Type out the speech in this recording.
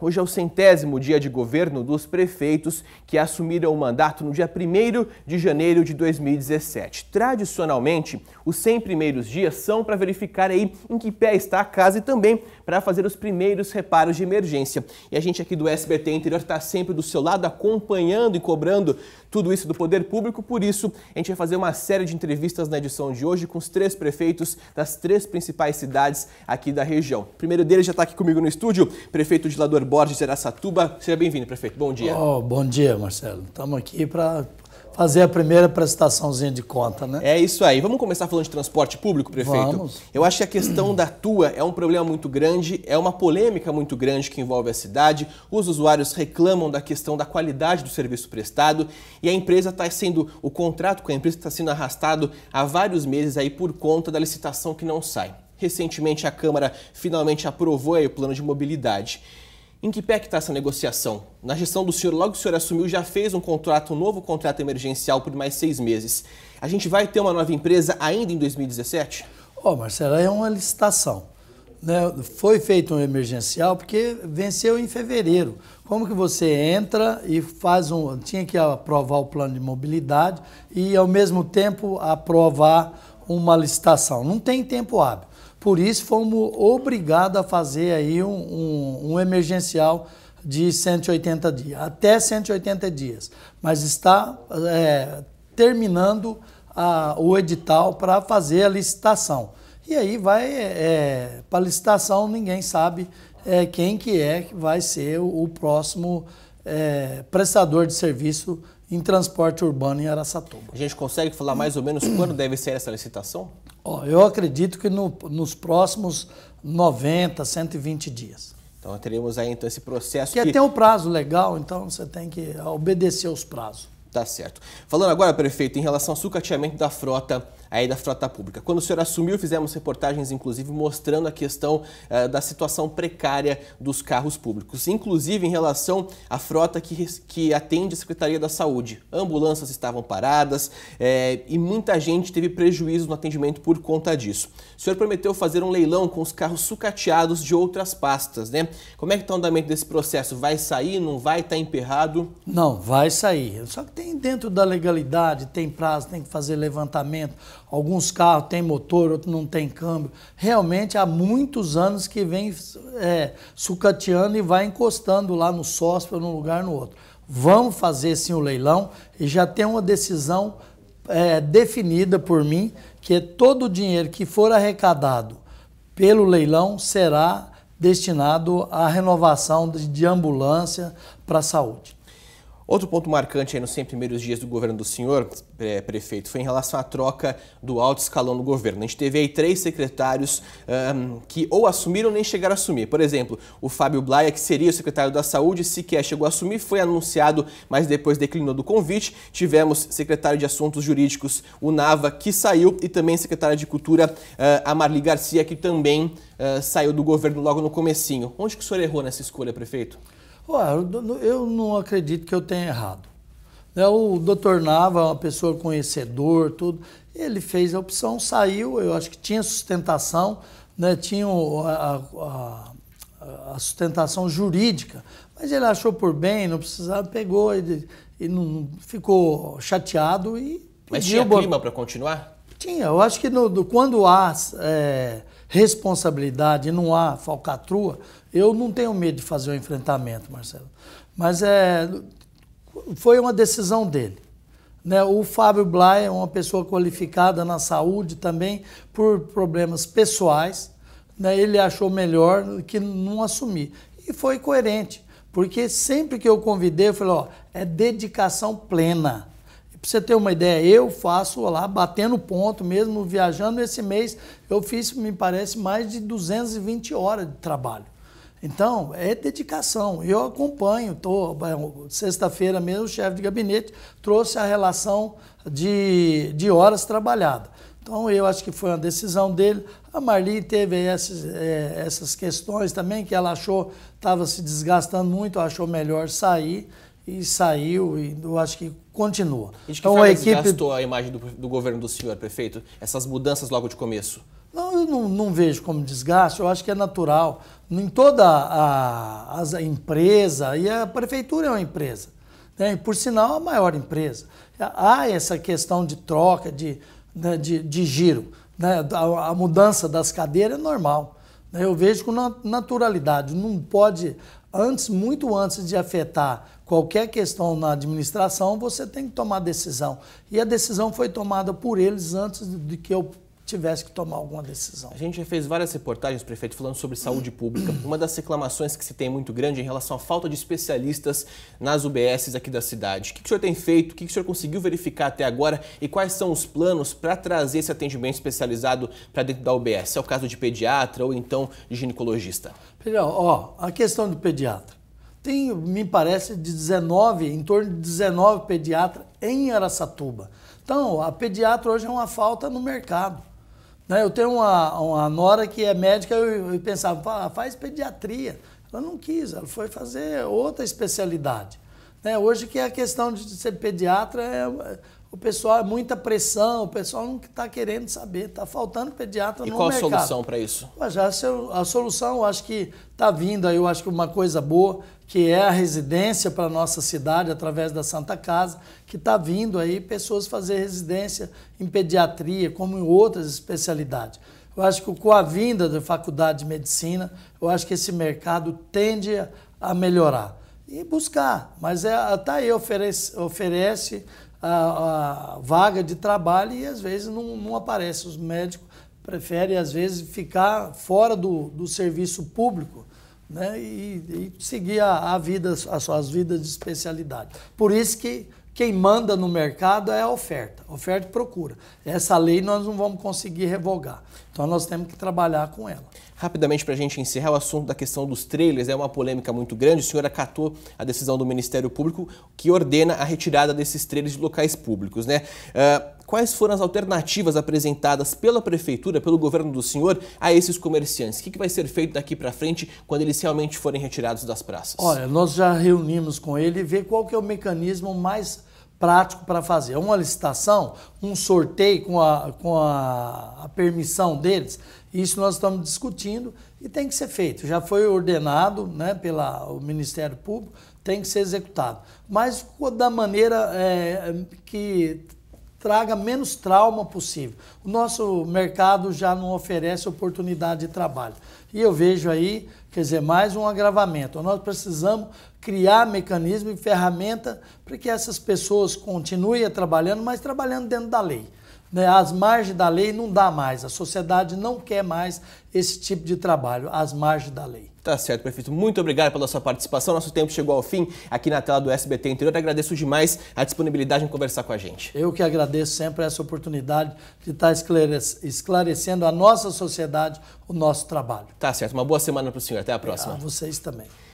hoje é o centésimo dia de governo dos prefeitos que assumiram o mandato no dia 1 de janeiro de 2017. Tradicionalmente, os 100 primeiros dias são para verificar aí em que pé está a casa e também para fazer os primeiros reparos de emergência. E a gente aqui do SBT Interior está sempre do seu lado, acompanhando e cobrando tudo isso do poder público. Por isso, a gente vai fazer uma série de entrevistas na edição de hoje com os três prefeitos das três principais cidades aqui da região. O primeiro deles já está aqui comigo no estúdio, prefeito de Lador Borges de Aracatuba. Seja bem-vindo, prefeito. Bom dia. Oh, bom dia, Marcelo. Estamos aqui para fazer a primeira prestaçãozinha de conta, né? É isso aí. Vamos começar falando de transporte público, prefeito? Vamos. Eu acho que a questão da tua é um problema muito grande, é uma polêmica muito grande que envolve a cidade. Os usuários reclamam da questão da qualidade do serviço prestado e a empresa está sendo, o contrato com a empresa está sendo arrastado há vários meses aí por conta da licitação que não sai. Recentemente, a Câmara finalmente aprovou o plano de mobilidade. Em que pé é que está essa negociação? Na gestão do senhor, logo que o senhor assumiu, já fez um contrato, um novo contrato emergencial por mais seis meses. A gente vai ter uma nova empresa ainda em 2017? Ó, oh, Marcelo, é uma licitação. Né? Foi feito um emergencial porque venceu em fevereiro. Como que você entra e faz um. Tinha que aprovar o plano de mobilidade e, ao mesmo tempo, aprovar uma licitação. Não tem tempo hábil. Por isso, fomos obrigados a fazer aí um, um, um emergencial de 180 dias, até 180 dias. Mas está é, terminando a, o edital para fazer a licitação. E aí vai é, para licitação, ninguém sabe é, quem que é que vai ser o, o próximo é, prestador de serviço em transporte urbano em Araçatuba. A gente consegue falar mais ou menos quando deve ser essa licitação? Ó, eu acredito que no, nos próximos 90, 120 dias. Então teremos aí então esse processo. Que, que tem um prazo legal, então você tem que obedecer os prazos. Tá certo. Falando agora, prefeito, em relação ao sucateamento da frota aí da frota pública. Quando o senhor assumiu, fizemos reportagens, inclusive, mostrando a questão uh, da situação precária dos carros públicos, inclusive em relação à frota que, que atende a Secretaria da Saúde. Ambulâncias estavam paradas é, e muita gente teve prejuízo no atendimento por conta disso. O senhor prometeu fazer um leilão com os carros sucateados de outras pastas, né? Como é que está o andamento desse processo? Vai sair, não vai, estar tá emperrado? Não, vai sair. Só que tem dentro da legalidade, tem prazo, tem que fazer levantamento Alguns carros têm motor, outros não têm câmbio. Realmente há muitos anos que vem é, sucateando e vai encostando lá no sócio, num lugar no outro. Vamos fazer sim o leilão e já tem uma decisão é, definida por mim que é todo o dinheiro que for arrecadado pelo leilão será destinado à renovação de ambulância para a saúde. Outro ponto marcante aí nos 100 primeiros dias do governo do senhor, é, prefeito, foi em relação à troca do alto escalão do governo. A gente teve aí três secretários um, que ou assumiram ou nem chegaram a assumir. Por exemplo, o Fábio Blaia, que seria o secretário da Saúde, sequer chegou a assumir, foi anunciado, mas depois declinou do convite. Tivemos secretário de Assuntos Jurídicos, o Nava, que saiu, e também secretária de Cultura, a Marli Garcia, que também uh, saiu do governo logo no comecinho. Onde que o senhor errou nessa escolha, prefeito? eu não acredito que eu tenha errado. Né, o doutor Nava, é uma pessoa conhecedor, tudo, ele fez a opção, saiu, eu acho que tinha sustentação, né, tinha a, a, a sustentação jurídica, mas ele achou por bem, não precisava, pegou e, e não ficou chateado e. Mas tinha clima para continuar? Tinha, eu acho que no, quando há é, responsabilidade, não há falcatrua, eu não tenho medo de fazer o um enfrentamento, Marcelo. Mas é, foi uma decisão dele. Né? O Fábio Blay é uma pessoa qualificada na saúde também por problemas pessoais. Né? Ele achou melhor que não assumir. E foi coerente, porque sempre que eu convidei, eu falei, ó, é dedicação plena para você ter uma ideia, eu faço lá, batendo ponto mesmo, viajando esse mês, eu fiz, me parece, mais de 220 horas de trabalho. Então, é dedicação. Eu acompanho, tô, é, sexta-feira mesmo, o chefe de gabinete trouxe a relação de, de horas trabalhadas. Então, eu acho que foi uma decisão dele. A Marli teve essas, é, essas questões também, que ela achou estava se desgastando muito, achou melhor sair e saiu, e eu acho que continua. E de que então, a equipe... gastou a imagem do, do, governo do senhor, prefeito? Essas mudanças logo de começo? Não, eu não, não vejo como desgaste, eu acho que é natural. Em toda a, a empresa, e a prefeitura é uma empresa, né? e por sinal a maior empresa. Há essa questão de troca, de, né, de, de giro. Né? A, a mudança das cadeiras é normal. Né? Eu vejo com naturalidade, não pode, antes, muito antes de afetar qualquer questão na administração, você tem que tomar decisão. E a decisão foi tomada por eles antes de que eu tivesse que tomar alguma decisão. A gente já fez várias reportagens, prefeito, falando sobre saúde pública. Uma das reclamações que se tem muito grande é em relação à falta de especialistas nas UBSs aqui da cidade. O que o senhor tem feito? O que o senhor conseguiu verificar até agora? E quais são os planos para trazer esse atendimento especializado para dentro da UBS? É o caso de pediatra ou então de ginecologista? Pedro, ó, a questão do pediatra. Tem, me parece, de 19, em torno de 19 pediatras em Araçatuba. Então, a pediatra hoje é uma falta no mercado. Né? Eu tenho uma, uma nora que é médica, eu, eu pensava, faz pediatria. Ela não quis, ela foi fazer outra especialidade. Né? Hoje que a questão de ser pediatra é o pessoal é muita pressão, o pessoal não está querendo saber, está faltando pediatra e no mercado. E qual a solução para isso? Mas a, a solução, eu acho que está vindo aí, eu acho que uma coisa boa que é a residência para a nossa cidade, através da Santa Casa, que está vindo aí pessoas fazer residência em pediatria, como em outras especialidades. Eu acho que com a vinda da Faculdade de Medicina, eu acho que esse mercado tende a melhorar. E buscar, mas está é, tá aí, oferece, oferece a, a, vaga de trabalho e às vezes não, não aparece. Os médicos preferem, às vezes, ficar fora do, do serviço público né? e, e seguir a, a vida, as suas vidas de especialidade. Por isso que quem manda no mercado é a oferta, oferta e procura. Essa lei nós não vamos conseguir revogar. Então nós temos que trabalhar com ela. Rapidamente, para a gente encerrar o assunto da questão dos trailers, é uma polêmica muito grande. O senhor acatou a decisão do Ministério Público que ordena a retirada desses trailers de locais públicos, né? Uh quais foram as alternativas apresentadas pela prefeitura, pelo governo do senhor, a esses comerciantes? O que, vai ser feito daqui para frente quando eles realmente forem retirados das praças? Olha, nós já reunimos com ele e ver qual que é o mecanismo mais prático para fazer. uma licitação, um sorteio com, a, com a, a permissão deles. Isso nós estamos discutindo e tem que ser feito. Já foi ordenado né, pelo Ministério Público, tem que ser executado. Mas da maneira é, que traga menos trauma possível. O nosso mercado já não oferece oportunidade de trabalho. E eu vejo aí, quer dizer, mais um agravamento. Nós precisamos criar mecanismo e ferramenta para que essas pessoas continuem trabalhando, mas trabalhando dentro da lei. As né? margens da lei não dá mais. A sociedade não quer mais esse tipo de trabalho, as margens da lei. Tá certo, prefeito. Muito obrigado pela sua participação. Nosso tempo chegou ao fim aqui na tela do SBT Interior. Agradeço demais a disponibilidade em conversar com a gente. Eu que agradeço sempre essa oportunidade de estar esclarecendo a nossa sociedade o nosso trabalho. Tá certo. Uma boa semana para o senhor. Até a próxima. A vocês também.